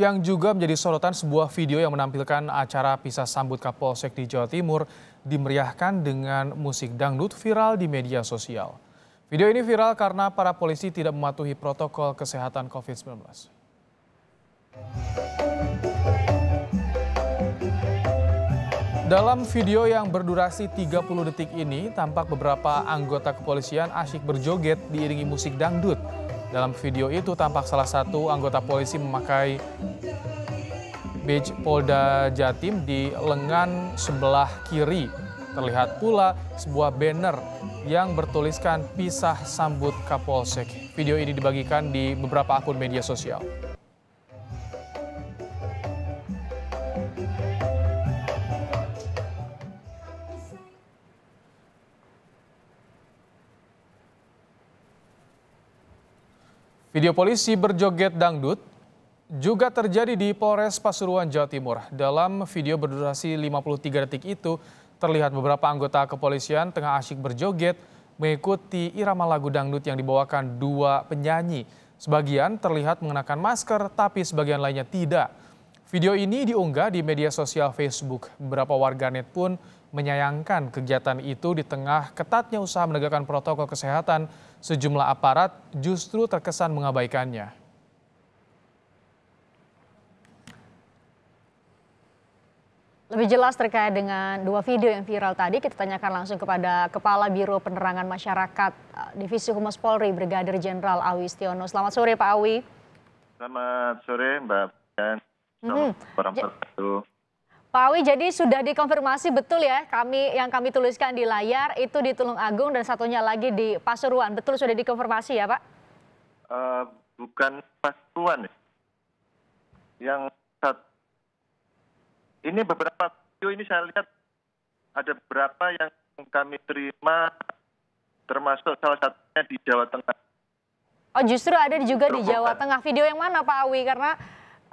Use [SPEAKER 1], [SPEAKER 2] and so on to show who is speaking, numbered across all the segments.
[SPEAKER 1] yang juga menjadi sorotan sebuah video yang menampilkan acara pisah sambut Kapolsek di Jawa Timur dimeriahkan dengan musik dangdut viral di media sosial. Video ini viral karena para polisi tidak mematuhi protokol kesehatan COVID-19. Dalam video yang berdurasi 30 detik ini, tampak beberapa anggota kepolisian asyik berjoget diiringi musik dangdut dalam video itu tampak salah satu anggota polisi memakai badge Polda Jatim di lengan sebelah kiri. Terlihat pula sebuah banner yang bertuliskan pisah sambut Kapolsek. Video ini dibagikan di beberapa akun media sosial. Video polisi berjoget dangdut juga terjadi di Polres Pasuruan, Jawa Timur. Dalam video berdurasi 53 detik itu, terlihat beberapa anggota kepolisian tengah asyik berjoget mengikuti irama lagu dangdut yang dibawakan dua penyanyi. Sebagian terlihat mengenakan masker, tapi sebagian lainnya tidak. Video ini diunggah di media sosial Facebook. Beberapa warganet pun menyayangkan kegiatan itu di tengah ketatnya usaha menegakkan protokol kesehatan, sejumlah aparat justru terkesan mengabaikannya.
[SPEAKER 2] Lebih jelas terkait dengan dua video yang viral tadi, kita tanyakan langsung kepada Kepala Biro Penerangan Masyarakat eh, Divisi Humas Polri, Brigadir Jenderal Awi Stiono. Selamat sore Pak Awi.
[SPEAKER 3] Selamat sore Mbak. Mhm. Selamat mm -hmm.
[SPEAKER 2] Pak Awi, jadi sudah dikonfirmasi betul ya kami yang kami tuliskan di layar itu di Tulung Agung dan satunya lagi di Pasuruan. Betul sudah dikonfirmasi ya Pak?
[SPEAKER 3] Uh, bukan Pasuruan. Ya? Yang satu. Ini beberapa video ini saya lihat ada beberapa yang kami terima termasuk salah satunya di Jawa Tengah.
[SPEAKER 2] Oh justru ada juga di Jawa Tengah. Video yang mana Pak Awi? Karena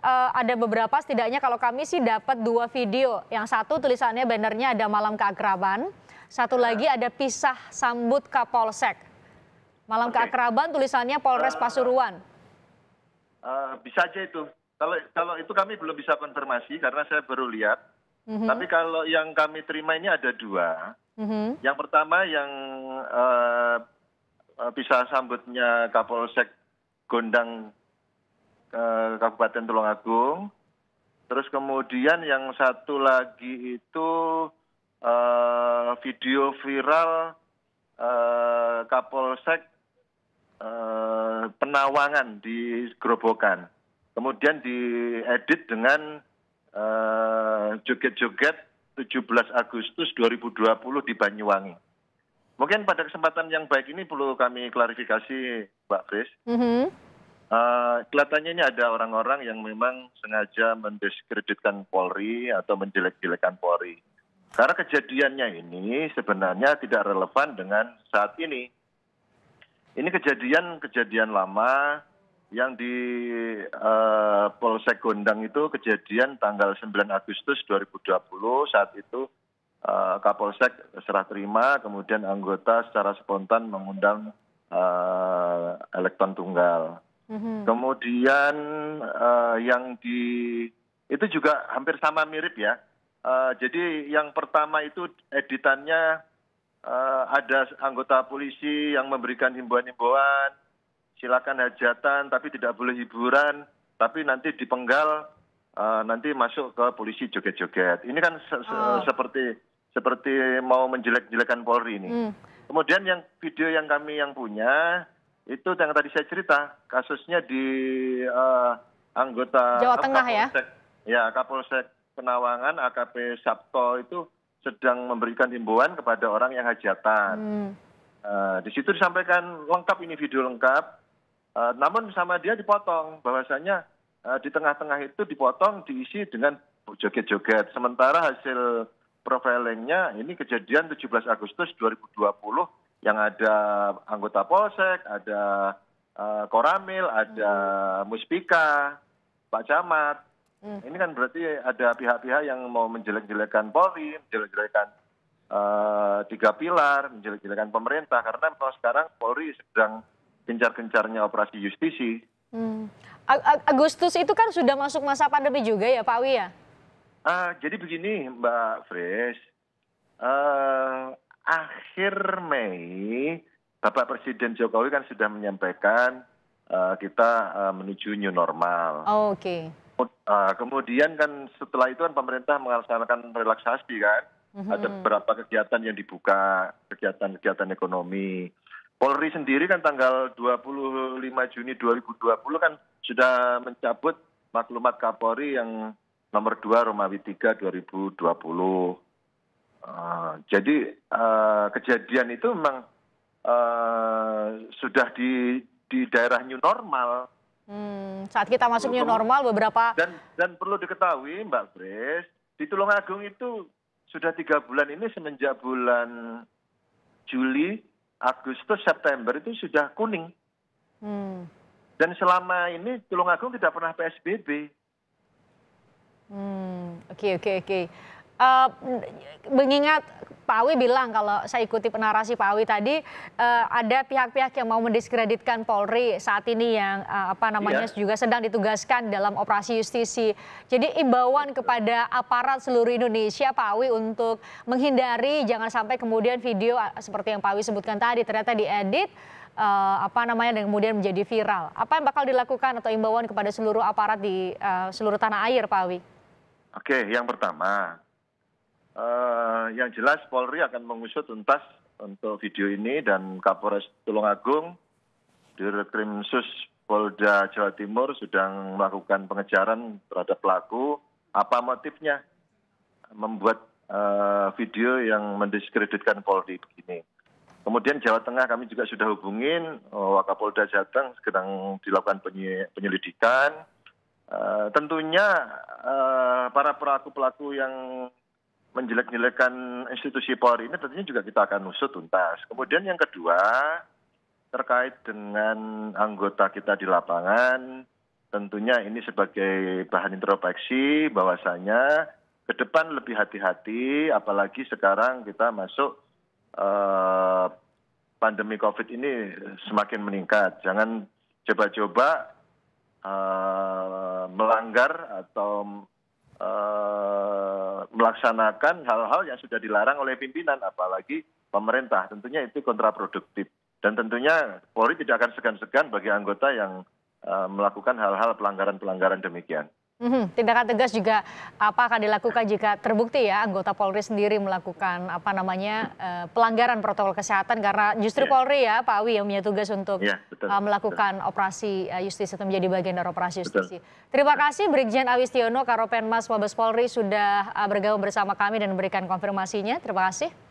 [SPEAKER 2] uh, ada beberapa setidaknya kalau kami sih dapat dua video. Yang satu tulisannya bannernya ada malam keakraban, satu ya. lagi ada pisah sambut Kapolsek. Malam okay. keakraban tulisannya Polres eh, Pasuruan.
[SPEAKER 3] uh, bisa aja itu. Kalau kalau itu kami belum bisa konfirmasi karena saya baru lihat. Mm -hmm. Tapi kalau yang kami terima ini ada dua. Mm -hmm. Yang pertama yang uh, bisa sambutnya Kapolsek Gondang Kabupaten Tulungagung. Terus kemudian yang satu lagi itu uh, video viral uh, Kapolsek uh, Penawangan di Gerobokan. Kemudian diedit dengan joget-joget 17 Agustus 2020 di Banyuwangi. Mungkin pada kesempatan yang baik ini perlu kami klarifikasi, Mbak Kris. Mm -hmm Uh, kelihatannya ini ada orang-orang yang memang sengaja mendiskreditkan Polri atau menjelek-jelekan Polri. Karena kejadiannya ini sebenarnya tidak relevan dengan saat ini. Ini kejadian-kejadian lama yang di uh, Polsek Gondang itu kejadian tanggal 9 Agustus 2020 saat itu uh, Kapolsek serah terima kemudian anggota secara spontan mengundang uh, elektron tunggal. Mm-hmm. Kemudian uh, yang di itu juga hampir sama mirip ya. Uh, jadi yang pertama itu editannya uh, ada anggota polisi yang memberikan himbauan-himbauan, silakan hajatan tapi tidak boleh hiburan, tapi nanti dipenggal uh, nanti masuk ke polisi joget-joget. Ini kan se oh. seperti seperti mau menjelek-jelekan Polri ini. Mm. Kemudian yang video yang kami yang punya itu yang tadi saya cerita kasusnya di uh, anggota Jawa Tengah ya? Kapolsek, ya. Ya, Kapolsek Penawangan AKP Sabto itu sedang memberikan himbauan kepada orang yang hajatan. Hmm. Uh, di situ disampaikan lengkap ini video lengkap. Uh, namun sama dia dipotong bahwasanya uh, di tengah-tengah itu dipotong diisi dengan joget-joget. Sementara hasil profilingnya ini kejadian 17 Agustus 2020 yang ada anggota polsek, ada uh, koramil, ada hmm. muspika, Pak Camat. Hmm. Ini kan berarti ada pihak-pihak yang mau menjelek-jelekan Polri, menjelek-jelekan uh, tiga pilar, menjelek-jelekan pemerintah. Karena memang sekarang Polri sedang gencar-gencarnya operasi justisi.
[SPEAKER 2] Hmm. Agustus itu kan sudah masuk masa pandemi juga ya Pak Wi ya?
[SPEAKER 3] Uh, jadi begini Mbak Fresh. uh, akhir Mei Bapak Presiden Jokowi kan sudah menyampaikan uh, kita uh, menuju new normal. Oh, Oke. Okay. Uh, eh, kemudian kan setelah itu kan pemerintah melaksanakan relaksasi kan. Mm-hmm. Ada beberapa kegiatan yang dibuka, kegiatan-kegiatan ekonomi. Polri sendiri kan tanggal 25 Juni 2020 kan sudah mencabut maklumat Kapolri yang nomor 2 Romawi 3 2020 Ah, jadi uh, kejadian itu memang uh, sudah di di daerah new normal.
[SPEAKER 2] Hmm, saat kita masuk new normal beberapa
[SPEAKER 3] dan dan perlu diketahui Mbak Bres di Tulungagung itu sudah tiga bulan ini semenjak bulan Juli, Agustus, September itu sudah kuning. Hmm. Dan selama ini Tulungagung tidak pernah PSBB.
[SPEAKER 2] Hmm, oke oke oke uh, mengingat Pak Awi bilang kalau saya ikuti penarasi Pak Awi tadi uh, ada pihak-pihak yang mau mendiskreditkan Polri saat ini yang uh, apa namanya ya. juga sedang ditugaskan dalam operasi justisi. Jadi imbauan kepada aparat seluruh Indonesia Pak Awi untuk menghindari jangan sampai kemudian video seperti yang Pak Awi sebutkan tadi ternyata diedit uh, apa namanya dan kemudian menjadi viral. Apa yang bakal dilakukan atau imbauan kepada seluruh aparat di uh, seluruh tanah air Pak Awi?
[SPEAKER 3] Oke, yang pertama uh, yang jelas Polri akan mengusut tuntas untuk video ini dan Kapolres Tulungagung sus Polda Jawa Timur sudah melakukan pengejaran terhadap pelaku apa motifnya membuat uh, video yang mendiskreditkan Polri begini. Kemudian Jawa Tengah kami juga sudah hubungin oh, Wakapolda Jateng sedang dilakukan penyelidikan. Uh, tentunya uh, para pelaku-pelaku yang menjelek-jelekan institusi Polri ini tentunya juga kita akan usut tuntas. Kemudian yang kedua, terkait dengan anggota kita di lapangan, tentunya ini sebagai bahan introspeksi bahwasanya ke depan lebih hati-hati, apalagi sekarang kita masuk eh, pandemi COVID ini semakin meningkat. Jangan coba-coba eh, melanggar atau Eh, melaksanakan hal-hal yang sudah dilarang oleh pimpinan, apalagi pemerintah. Tentunya itu kontraproduktif. Dan tentunya Polri tidak akan segan-segan bagi anggota yang eh, melakukan hal-hal pelanggaran-pelanggaran demikian
[SPEAKER 2] hmm Tindakan tegas juga apa akan dilakukan jika terbukti ya anggota Polri sendiri melakukan apa namanya uh, pelanggaran protokol kesehatan karena justru yeah. Polri ya Pak Awi yang punya tugas untuk yeah, betul, uh, melakukan betul. operasi uh, justisi atau menjadi bagian dari operasi justisi. Terima kasih Brigjen Awi Stiono, Karopenmas Mabes Polri sudah uh, bergabung bersama kami dan memberikan konfirmasinya. Terima kasih.